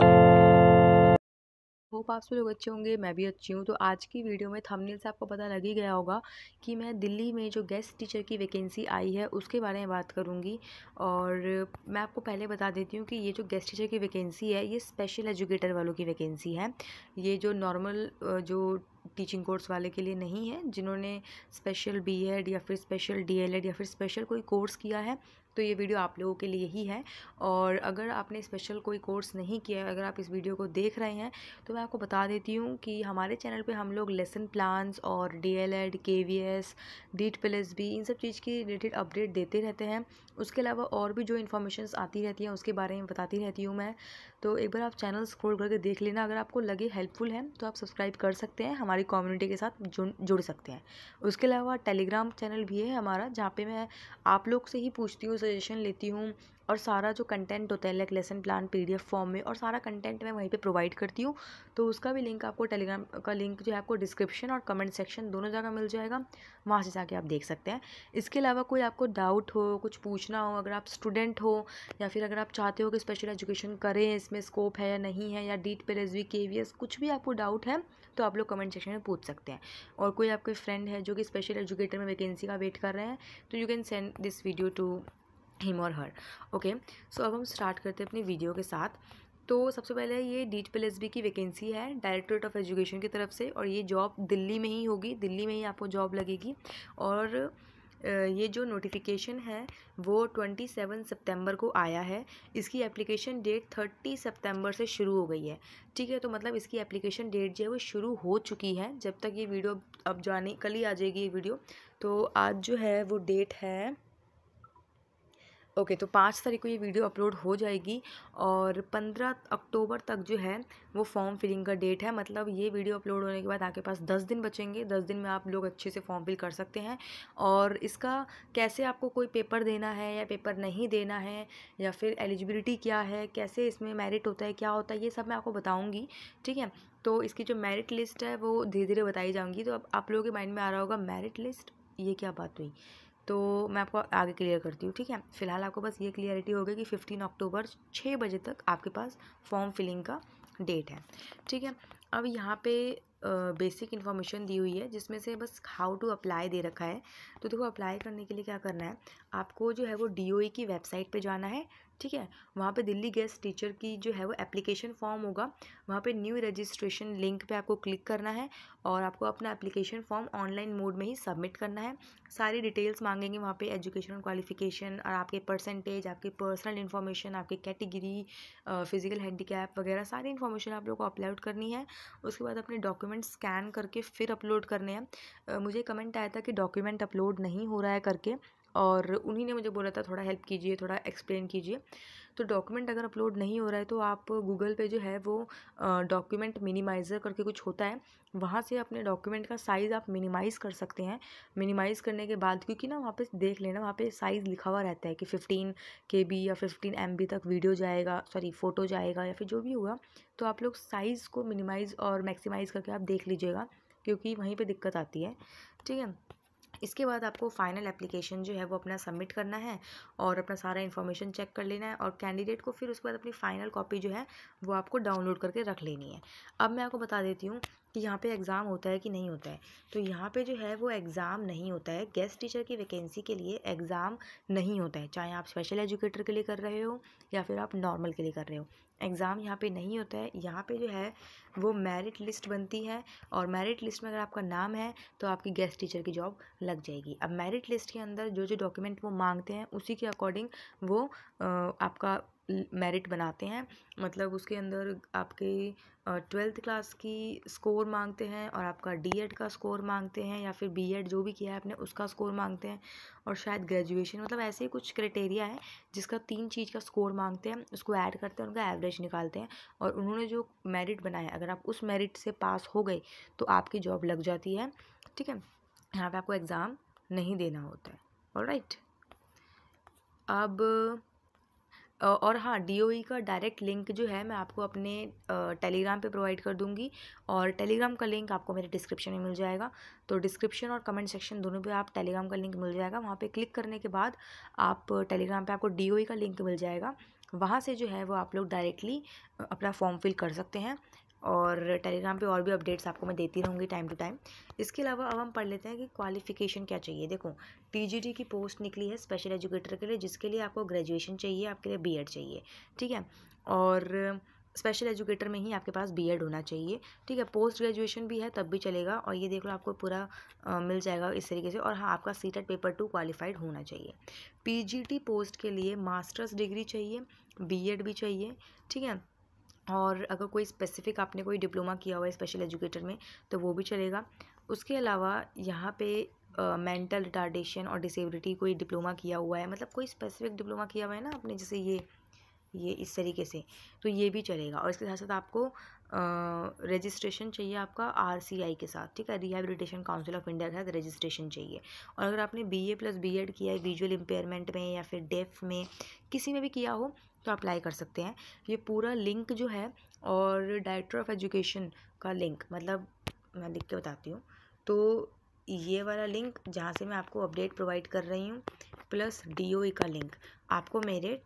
hope आप सब लोग अच्छे होंगे मैं भी अच्छी हूँ तो आज की वीडियो में थंबनेल से आपको पता लग ही गया होगा कि मैं दिल्ली में जो गेस्ट टीचर की वैकेंसी आई है उसके बारे में बात करूँगी और मैं आपको पहले बता देती हूँ कि ये जो गेस्ट टीचर की वैकेंसी है ये स्पेशल एजुकेटर वालों की वैकेंसी है ये जो नॉर्मल जो टीचिंग कोर्स वाले के लिए नहीं है जिन्होंने स्पेशल बीएड या फिर स्पेशल डीएलएड या फिर स्पेशल कोई कोर्स किया है तो ये वीडियो आप लोगों के लिए ही है और अगर आपने स्पेशल कोई कोर्स नहीं किया है अगर आप इस वीडियो को देख रहे हैं तो मैं आपको बता देती हूँ कि हमारे चैनल पे हम लोग लेसन प्लान्स और डी एल एड के वी एस डीट प्लस बी इन सब चीज़ की रिलेटेड अपडेट देते रहते हैं उसके अलावा और भी जो इन्फॉर्मेशन आती रहती हैं उसके बारे में बताती रहती हूँ मैं तो एक बार आप चैनल स्क्रॉल करके देख लेना अगर आपको लगे हेल्पफुल है तो आप सब्सक्राइब कर सकते हैं हमारी कम्युनिटी के साथ जुड़ जुड़ सकते हैं उसके अलावा टेलीग्राम चैनल भी है हमारा जहाँ पे मैं आप लोग से ही पूछती हूँ सजेशन लेती हूँ और सारा जो कंटेंट होता है like lesson plan PDF form में और सारा कंटेंट मैं वहीं पे प्रोवाइड करती हूँ तो उसका भी लिंक आपको टेलीग्राम का लिंक जो है आपको डिस्क्रिप्शन और कमेंट सेक्शन दोनों जगह मिल जाएगा वहाँ से जाके आप देख सकते हैं इसके अलावा कोई आपको डाउट हो कुछ पूछना हो अगर आप स्टूडेंट हो या फिर अगर आप चाहते हो कि स्पेशल एजुकेशन करें इसमें स्कोप है या नहीं है या डीट पे वी के कुछ भी आपको डाउट है तो आप लोग कमेंट सेक्शन में पूछ सकते हैं और कोई आपके फ्रेंड है जो कि स्पेशल एजुकेटर में वैकेंसी का वेट कर रहे हैं तो you can send this video to him और हर ओके सो अब हम स्टार्ट करते हैं अपनी वीडियो के साथ तो सबसे पहले ये डी पी की वैकेंसी है डायरेक्टरेट ऑफ एजुकेशन की तरफ से और ये जॉब दिल्ली में ही होगी दिल्ली में ही आपको जॉब लगेगी और ये जो नोटिफिकेशन है वो ट्वेंटी सेवन सितंबर को आया है इसकी एप्लीकेशन डेट थर्टी सितंबर से शुरू हो गई है ठीक है तो मतलब इसकी एप्लीकेशन डेट जो है वो शुरू हो चुकी है जब तक ये वीडियो अब जाने कल ही आ जाएगी ये वीडियो तो आज जो है वो डेट है ओके तो पाँच तारीख को ये वीडियो अपलोड हो जाएगी और पंद्रह अक्टूबर तक जो है वो फॉर्म फिलिंग का डेट है मतलब ये वीडियो अपलोड होने के बाद आपके पास दस दिन बचेंगे दस दिन में आप लोग अच्छे से फॉर्म फिल कर सकते हैं और इसका कैसे आपको कोई पेपर देना है या पेपर नहीं देना है या फिर एलिजिबिलिटी क्या है कैसे इसमें मेरिट होता है क्या होता है ये सब मैं आपको बताऊँगी ठीक है तो इसकी जो मेरिट लिस्ट है वो धीरे धीरे बताई जाऊँगी तो अब आप लोगों के माइंड में आ रहा होगा मेरिट लिस्ट ये क्या बात हुई तो मैं आपको आगे क्लियर करती हूँ ठीक है फिलहाल आपको बस ये क्लियरिटी हो गई कि फिफ्टीन अक्टूबर छः बजे तक आपके पास फॉर्म फिलिंग का डेट है ठीक है अब यहाँ पे बेसिक इन्फॉर्मेशन दी हुई है जिसमें से बस हाउ टू अप्लाई दे रखा है तो देखो अप्लाई करने के लिए क्या करना है आपको जो है वो डी e की वेबसाइट पे जाना है ठीक है वहाँ पे दिल्ली गेस्ट टीचर की जो है वो एप्लीकेशन फॉर्म होगा वहाँ पे न्यू रजिस्ट्रेशन लिंक पे आपको क्लिक करना है और आपको अपना एप्लीकेशन फॉर्म ऑनलाइन मोड में ही सबमिट करना है सारी डिटेल्स मांगेंगे वहाँ पे एजुकेशनल क्वालिफिकेशन और आपके परसेंटेज आपकी पर्सनल इन्फॉर्मेशन आपकी कैटेगरी फिजिकल हैंडीकैप वगैरह सारी इन्फॉर्मेशन आप लोग को अपलोड करनी है उसके बाद अपने डॉक्यूमेंट स्कैन करके फिर अपलोड करने हैं मुझे कमेंट आया था कि डॉक्यूमेंट अपलोड नहीं हो रहा है करके और उन्हीं ने मुझे बोला था थोड़ा हेल्प कीजिए थोड़ा एक्सप्लेन कीजिए तो डॉक्यूमेंट अगर अपलोड नहीं हो रहा है तो आप गूगल पे जो है वो डॉक्यूमेंट मिनिमाइज़र करके कुछ होता है वहाँ से अपने डॉक्यूमेंट का साइज़ आप मिनिमाइज़ कर सकते हैं मिनिमाइज़ करने के बाद क्योंकि ना वहाँ पे देख लेना वहाँ पे साइज़ लिखा हुआ रहता है कि फ़िफ्टीन के बी या फिफ्टीन एम तक वीडियो जाएगा सॉरी फ़ोटो जाएगा या फिर जो भी होगा तो आप लोग साइज़ को मिनिमाइज़ और मैक्सीमाइज़ करके आप देख लीजिएगा क्योंकि वहीं पर दिक्कत आती है ठीक है इसके बाद आपको फ़ाइनल एप्लीकेशन जो है वो अपना सबमिट करना है और अपना सारा इन्फॉर्मेशन चेक कर लेना है और कैंडिडेट को फिर उसके बाद अपनी फ़ाइनल कॉपी जो है वो आपको डाउनलोड करके रख लेनी है अब मैं आपको बता देती हूँ कि यहाँ पे एग्ज़ाम होता है कि नहीं होता है तो यहाँ पे जो है वो एग्ज़ाम नहीं होता है गेस्ट टीचर की वैकेंसी के लिए एग्ज़ाम नहीं होता है चाहे आप स्पेशल एजुकेटर के लिए कर रहे हो या फिर आप नॉर्मल के लिए कर रहे हो एग्ज़ाम यहाँ पे नहीं होता है यहाँ पे जो है वो मेरिट लिस्ट बनती है और मेरिट लिस्ट में अगर आपका नाम है तो आपकी गेस्ट टीचर की जॉब लग जाएगी अब मेरिट लिस्ट के अंदर जो जो डॉक्यूमेंट वो मांगते हैं उसी के अकॉर्डिंग वो आपका मेरिट बनाते हैं मतलब उसके अंदर आपके ट्वेल्थ क्लास की स्कोर मांगते हैं और आपका डीएड का स्कोर मांगते हैं या फिर बीएड जो भी किया है आपने उसका स्कोर मांगते हैं और शायद ग्रेजुएशन मतलब ऐसे ही कुछ क्राइटेरिया है जिसका तीन चीज़ का स्कोर मांगते हैं उसको ऐड करते हैं उनका एवरेज निकालते हैं और उन्होंने जो मेरिट बनाया अगर आप उस मेरिट से पास हो गए तो आपकी जॉब लग जाती है ठीक है यहाँ पर आपको एग्ज़ाम नहीं देना होता है और राइट अब और हाँ डी e का डायरेक्ट लिंक जो है मैं आपको अपने टेलीग्राम पे प्रोवाइड कर दूँगी और टेलीग्राम का लिंक आपको मेरे डिस्क्रिप्शन में मिल जाएगा तो डिस्क्रिप्शन और कमेंट सेक्शन दोनों पे आप टेलीग्राम का लिंक मिल जाएगा वहाँ पे क्लिक करने के बाद आप टेलीग्राम पे आपको डी e का लिंक मिल जाएगा वहाँ से जो है वो आप लोग डायरेक्टली अपना फॉर्म फिल कर सकते हैं और टेलीग्राम पे और भी अपडेट्स आपको मैं देती रहूँगी टाइम टू टाइम इसके अलावा अब हम पढ़ लेते हैं कि क्वालिफिकेशन क्या चाहिए देखो टी की पोस्ट निकली है स्पेशल एजुकेटर के लिए जिसके लिए आपको ग्रेजुएशन चाहिए आपके लिए बीएड चाहिए ठीक है और स्पेशल एजुकेटर में ही आपके पास बीएड होना चाहिए ठीक है पोस्ट ग्रेजुएशन भी है तब भी चलेगा और ये देख लो आपको पूरा मिल जाएगा इस तरीके से और हाँ आपका सीटेट पेपर टू क्वालिफाइड होना चाहिए पीजीटी पोस्ट के लिए मास्टर्स डिग्री चाहिए बीएड भी चाहिए ठीक है और अगर कोई स्पेसिफ़िक आपने कोई डिप्लोमा किया हुआ है स्पेशल एजुकेटर में तो वो भी चलेगा उसके अलावा यहाँ पे मेंटल रिटार्डेशन और डिसेबिलिटी कोई डिप्लोमा किया हुआ है मतलब कोई स्पेसिफिक डिप्लोमा किया हुआ है ना आपने जैसे ये ये इस तरीके से तो ये भी चलेगा और इसके साथ साथ आपको रजिस्ट्रेशन चाहिए आपका आरसीआई के साथ ठीक है रिहेबिलिटेशन काउंसिल ऑफ इंडिया के साथ रजिस्ट्रेशन चाहिए और अगर आपने बीए प्लस बीएड किया है विजुअल इम्पेयरमेंट में या फिर डेफ में किसी में भी किया हो तो अप्लाई कर सकते हैं ये पूरा लिंक जो है और डायरेक्टर ऑफ एजुकेशन का लिंक मतलब मैं लिख के बताती हूँ तो ये वाला लिंक जहाँ से मैं आपको अपडेट प्रोवाइड कर रही हूँ प्लस डी का लिंक आपको मेरे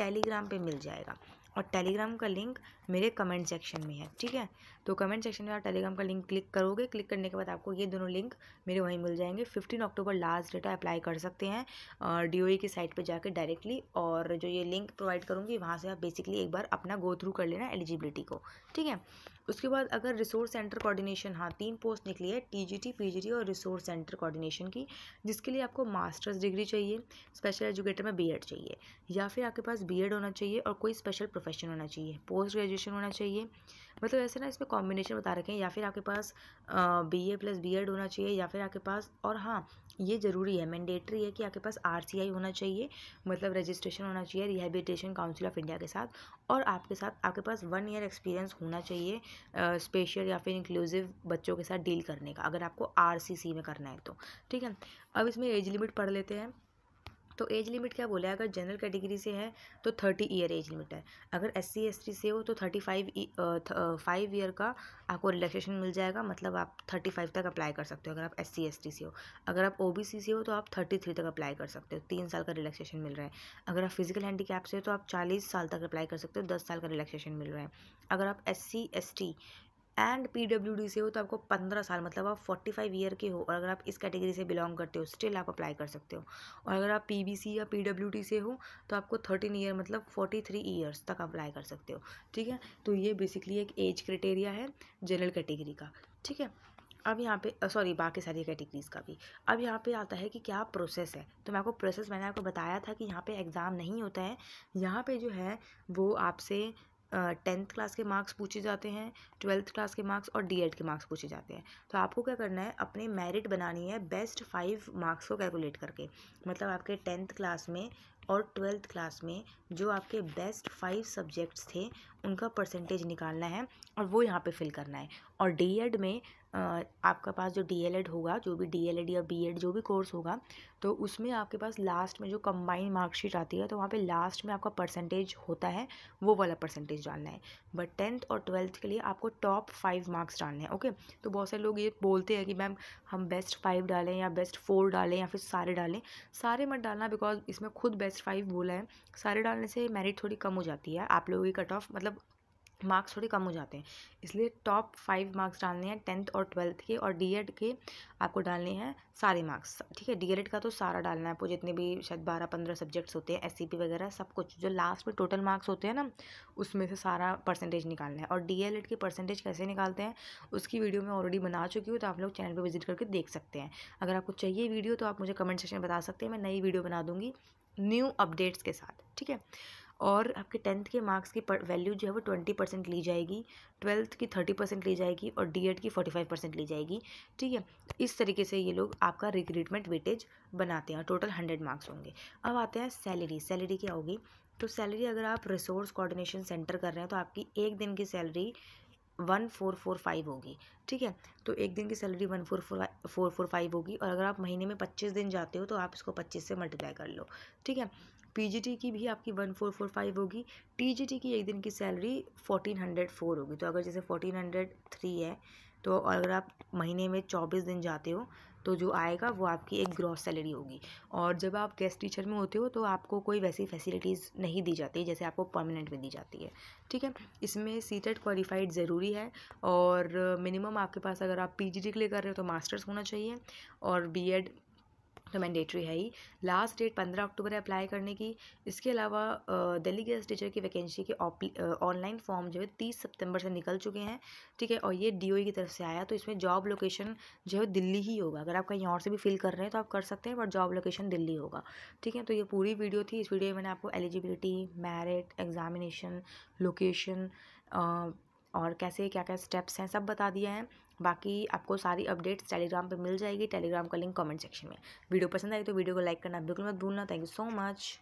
टेलीग्राम पे मिल जाएगा और टेलीग्राम का लिंक मेरे कमेंट सेक्शन में है ठीक है तो कमेंट सेक्शन में आप टेलीग्राम का लिंक क्लिक करोगे क्लिक करने के बाद आपको ये दोनों लिंक मेरे वहीं मिल जाएंगे fifteen October last date apply कर सकते हैं डी e की साइट पर जाकर डायरेक्टली और जो ये लिंक प्रोवाइड करूँगी वहाँ से आप बेसिकली एक बार अपना गो थ्रू कर लेना एलिजिबिलिटी को ठीक है उसके बाद अगर रिसोर्स सेंटर कोऑर्डिनेशन हाँ तीन पोस्ट निकली है टीजीटी पीजीटी और रिसोर्स सेंटर कोऑर्डिनेशन की जिसके लिए आपको मास्टर्स डिग्री चाहिए स्पेशल एजुकेटर में बीएड चाहिए या फिर आपके पास बीएड होना चाहिए और कोई स्पेशल प्रोफेशन होना चाहिए पोस्ट ग्रेजुएशन होना चाहिए मतलब ऐसे ना इसमें कॉम्बिनेशन बता रखें या फिर आपके पास B A plus B Ed होना चाहिए या फिर आपके पास और हाँ ये ज़रूरी है मैंडेटरी है कि आपके पास आर होना चाहिए मतलब रजिस्ट्रेशन होना चाहिए रिहेबिलिटेशन काउंसिल ऑफ इंडिया के साथ और आपके साथ आपके पास वन ईयर एक्सपीरियंस होना चाहिए स्पेशल या फिर इंक्लूसिव बच्चों के साथ डील करने का अगर आपको आर में करना है तो ठीक है अब इसमें एज लिमिट पढ़ लेते हैं तो एज लिमिट क्या बोला है अगर जनरल कैटेगरी से है तो थर्टी ईयर एज लिमिट है अगर एस सी एस टी से हो तो थर्टी फाइव फाइव ईयर का आपको रिलैक्सेशन मिल जाएगा मतलब आप थर्टी फाइव तक अप्लाई कर सकते हो अगर आप एस सी एस टी से हो अगर आप ओ बी सी से हो तो आप थर्टी थ्री तक अप्लाई कर सकते हो तीन साल का रिलैक्सेशन मिल रहा है अगर आप फिजिकल हैंडी से हो तो आप चालीस साल तक अप्लाई कर सकते हो दस साल का रिलैक्सेशन मिल रहा है अगर आप S C S T and PWD से हो तो आपको पंद्रह साल मतलब आप फोर्टी फाइव ईयर के हो और अगर आप इस कैटेगरी से बिलोंग करते हो स्टिल आप अप्लाई कर सकते हो और अगर आप पीबीसी या पीडब्ल्यूडी से हो तो आपको थर्टीन ईयर मतलब फोर्टी थ्री ईयर्स तक अप्लाई कर सकते हो ठीक है तो ये बेसिकली एक एज क्राइटेरिया है जनरल कैटेगरी का ठीक है अब यहाँ पे सॉरी बाकी सारी कैटेगरीज का भी अब यहाँ पे आता है कि क्या प्रोसेस है तो मैं आपको प्रोसेस मैंने आपको बताया था कि यहाँ पे एग्ज़ाम नहीं होता है यहाँ पे जो है वो आपसे टेंथ क्लास के मार्क्स पूछे जाते हैं ट्वेल्थ क्लास के मार्क्स और डीएड के मार्क्स पूछे जाते हैं तो आपको क्या करना है अपने मेरिट बनानी है बेस्ट फाइव मार्क्स को कैलकुलेट करके मतलब आपके टेंथ क्लास में और ट्वेल्थ क्लास में जो आपके बेस्ट फाइव सब्जेक्ट्स थे उनका परसेंटेज निकालना है और वो यहाँ पे फिल करना है और डीएड में आपका पास जो डी होगा जो भी डी या बी जो भी कोर्स होगा तो उसमें आपके पास लास्ट में जो कम्बाइंड मार्कशीट आती है तो वहाँ पे लास्ट में आपका परसेंटेज होता है वो वाला परसेंटेज डालना है बट टेंथ और ट्वेल्थ के लिए आपको टॉप फाइव मार्क्स डालने हैं ओके तो बहुत सारे लोग ये बोलते हैं कि मैम हम बेस्ट फाइव डालें या बेस्ट फोर डालें या फिर सारे डालें सारे मत डालना बिकॉज इसमें खुद बेस्ट फाइव बोला है सारे डालने से मेरिट थोड़ी कम हो जाती है आप लोगों की कट ऑफ मतलब मार्क्स थोड़े कम हो जाते हैं इसलिए टॉप फाइव मार्क्स डालने हैं टेंथ और ट्वेल्थ के और डीएड के आपको डालने हैं सारे मार्क्स ठीक है डीएलएड का तो सारा डालना है आपको जितने भी शायद बारह पंद्रह सब्जेक्ट्स होते हैं एस वगैरह सब कुछ जो लास्ट में टोटल मार्क्स होते हैं ना उसमें से सारा परसेंटेज निकालना है और डी की परसेंटेज कैसे निकालते हैं उसकी वीडियो मैं ऑलरेडी बना चुकी हूँ तो आप लोग चैनल पर विजिट करके देख सकते हैं अगर आपको चाहिए वीडियो तो आप मुझे कमेंट सेक्शन में बता सकते हैं मैं नई वीडियो बना दूँगी न्यू अपडेट्स के साथ ठीक है और आपके टेंथ के मार्क्स की वैल्यू जो है वो ट्वेंटी परसेंट ली जाएगी ट्वेल्थ की थर्टी परसेंट ली जाएगी और डी की फोर्टी फाइव परसेंट ली जाएगी ठीक है इस तरीके से ये लोग आपका रिक्रूटमेंट वेटेज बनाते हैं टोटल हंड्रेड मार्क्स होंगे अब आते हैं सैलरी सैलरी क्या होगी तो सैलरी अगर आप रिसोर्स कोऑर्डिनेशन सेंटर कर रहे हैं तो आपकी एक दिन की salary one four four five होगी ठीक है तो एक दिन की salary one four four four four five होगी और अगर आप महीने में पच्चीस दिन जाते हो तो आप इसको पच्चीस से मल्टीप्लाई कर लो ठीक है पीजीटी की भी आपकी वन फोर फोर फाइव होगी टीजीटी की एक दिन की सैलरी फोर्टीन हंड्रेड फोर होगी तो अगर जैसे फोर्टीन हंड्रेड थ्री है तो अगर आप महीने में चौबीस दिन जाते हो तो जो आएगा वो आपकी एक ग्रॉस सैलरी होगी और जब आप गेस्ट टीचर में होते हो तो आपको कोई वैसी फैसिलिटीज़ नहीं दी जाती जैसे आपको परमानेंट में दी जाती है ठीक है इसमें सीटेड क्वालिफाइड ज़रूरी है और मिनिमम आपके पास अगर आप पीजीटी के लिए कर रहे हो तो मास्टर्स होना चाहिए और बीएड तो मैंडेटरी है ही लास्ट डेट पंद्रह अक्टूबर है अप्लाई करने की इसके अलावा दिल्ली गैस टीचर की वैकेंसी के ऑनलाइन फॉर्म जो है तीस सितंबर से निकल चुके हैं ठीक है और ये डीओई e की तरफ से आया तो इसमें जॉब लोकेशन जो है दिल्ली ही होगा अगर आप कहीं और से भी फिल कर रहे हैं तो आप कर सकते हैं बट जॉब लोकेशन दिल्ली होगा ठीक है तो ये पूरी वीडियो थी इस वीडियो में मैंने आपको एलिजिबिलिटी मैरिट एग्जामिनेशन लोकेशन और कैसे क्या क्या स्टेप्स हैं सब बता दिया है बाकी आपको सारी अपडेट्स टेलीग्राम पे मिल जाएगी टेलीग्राम का लिंक कमेंट सेक्शन में वीडियो पसंद आई तो वीडियो को लाइक करना बिल्कुल मत भूलना थैंक यू सो मच